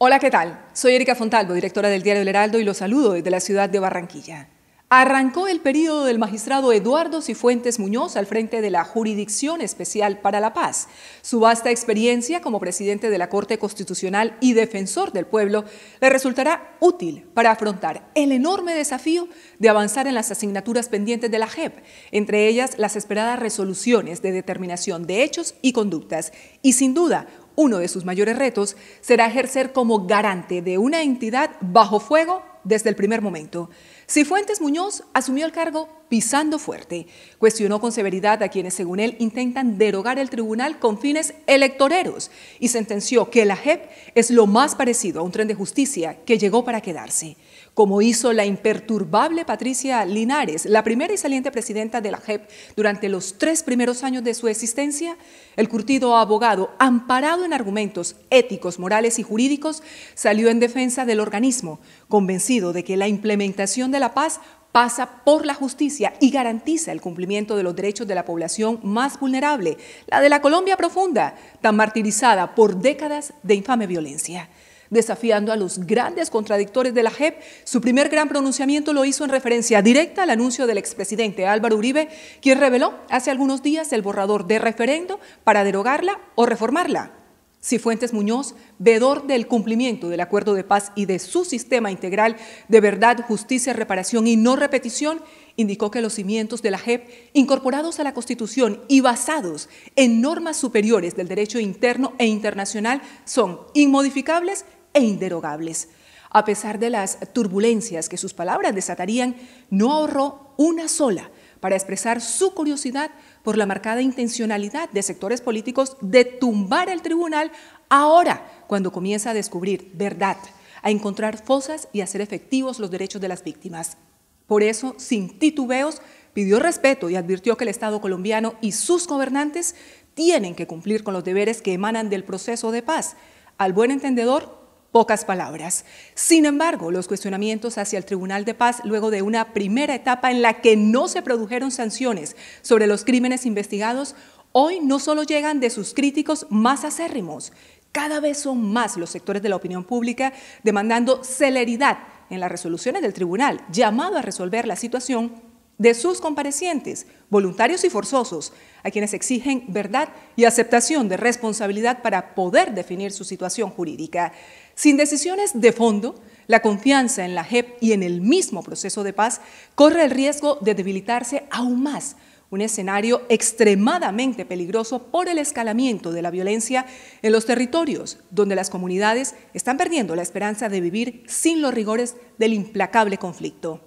Hola, ¿qué tal? Soy Erika Fontalvo, directora del diario El Heraldo, y los saludo desde la ciudad de Barranquilla. Arrancó el periodo del magistrado Eduardo Cifuentes Muñoz al frente de la Jurisdicción Especial para la Paz. Su vasta experiencia como presidente de la Corte Constitucional y defensor del pueblo le resultará útil para afrontar el enorme desafío de avanzar en las asignaturas pendientes de la JEP, entre ellas las esperadas resoluciones de determinación de hechos y conductas, y sin duda uno de sus mayores retos será ejercer como garante de una entidad bajo fuego desde el primer momento. Cifuentes Muñoz asumió el cargo pisando fuerte. Cuestionó con severidad a quienes, según él, intentan derogar el tribunal con fines electoreros y sentenció que la JEP es lo más parecido a un tren de justicia que llegó para quedarse. Como hizo la imperturbable Patricia Linares, la primera y saliente presidenta de la JEP durante los tres primeros años de su existencia, el curtido abogado, amparado en argumentos éticos, morales y jurídicos, salió en defensa del organismo, convencido de que la implementación de la paz pasa por la justicia y garantiza el cumplimiento de los derechos de la población más vulnerable, la de la Colombia profunda, tan martirizada por décadas de infame violencia. Desafiando a los grandes contradictores de la JEP, su primer gran pronunciamiento lo hizo en referencia directa al anuncio del expresidente Álvaro Uribe, quien reveló hace algunos días el borrador de referendo para derogarla o reformarla. Cifuentes Muñoz, vedor del cumplimiento del acuerdo de paz y de su sistema integral de verdad, justicia, reparación y no repetición, indicó que los cimientos de la JEP, incorporados a la Constitución y basados en normas superiores del derecho interno e internacional, son inmodificables e inderogables. A pesar de las turbulencias que sus palabras desatarían, no ahorró una sola para expresar su curiosidad por la marcada intencionalidad de sectores políticos de tumbar el tribunal ahora cuando comienza a descubrir verdad, a encontrar fosas y a hacer efectivos los derechos de las víctimas. Por eso, sin titubeos, pidió respeto y advirtió que el Estado colombiano y sus gobernantes tienen que cumplir con los deberes que emanan del proceso de paz. Al buen entendedor, pocas palabras. Sin embargo, los cuestionamientos hacia el Tribunal de Paz luego de una primera etapa en la que no se produjeron sanciones sobre los crímenes investigados, hoy no solo llegan de sus críticos más acérrimos, cada vez son más los sectores de la opinión pública demandando celeridad en las resoluciones del tribunal, llamado a resolver la situación de sus comparecientes, voluntarios y forzosos, a quienes exigen verdad y aceptación de responsabilidad para poder definir su situación jurídica. Sin decisiones de fondo, la confianza en la JEP y en el mismo proceso de paz corre el riesgo de debilitarse aún más, un escenario extremadamente peligroso por el escalamiento de la violencia en los territorios donde las comunidades están perdiendo la esperanza de vivir sin los rigores del implacable conflicto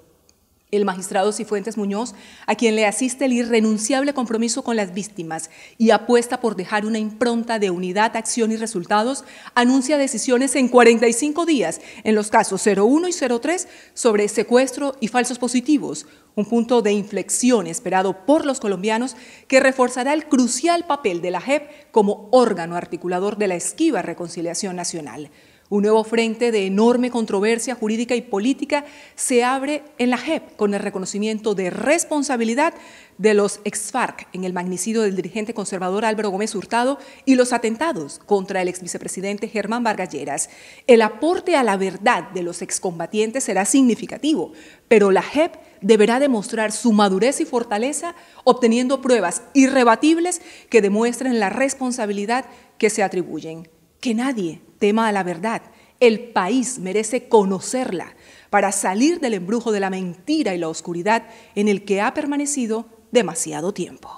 el magistrado Cifuentes Muñoz, a quien le asiste el irrenunciable compromiso con las víctimas y apuesta por dejar una impronta de unidad, acción y resultados, anuncia decisiones en 45 días en los casos 01 y 03 sobre secuestro y falsos positivos, un punto de inflexión esperado por los colombianos que reforzará el crucial papel de la JEP como órgano articulador de la esquiva reconciliación nacional. Un nuevo frente de enorme controversia jurídica y política se abre en la JEP con el reconocimiento de responsabilidad de los ex-FARC en el magnicidio del dirigente conservador Álvaro Gómez Hurtado y los atentados contra el exvicepresidente Germán Vargas Lleras. El aporte a la verdad de los excombatientes será significativo, pero la JEP deberá demostrar su madurez y fortaleza obteniendo pruebas irrebatibles que demuestren la responsabilidad que se atribuyen. Que nadie tema a la verdad. El país merece conocerla para salir del embrujo de la mentira y la oscuridad en el que ha permanecido demasiado tiempo.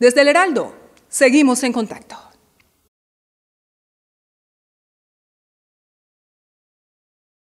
Desde el Heraldo, seguimos en contacto.